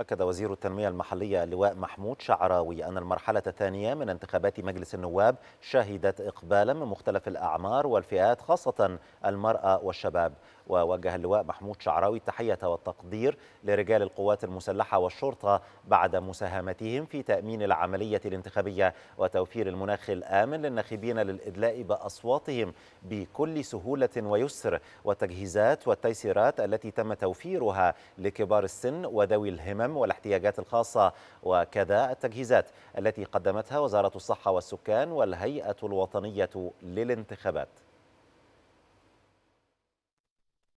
أكد وزير التنمية المحلية اللواء محمود شعراوي أن المرحلة الثانية من انتخابات مجلس النواب شهدت إقبالا من مختلف الأعمار والفئات خاصة المرأة والشباب ووجه اللواء محمود شعراوي التحية والتقدير لرجال القوات المسلحة والشرطة بعد مساهمتهم في تأمين العملية الانتخابية وتوفير المناخ الآمن للناخبين للإدلاء بأصواتهم بكل سهولة ويسر والتجهيزات والتيسيرات التي تم توفيرها لكبار السن وذوي الهمم والاحتياجات الخاصة وكذا التجهيزات التي قدمتها وزارة الصحة والسكان والهيئة الوطنية للانتخابات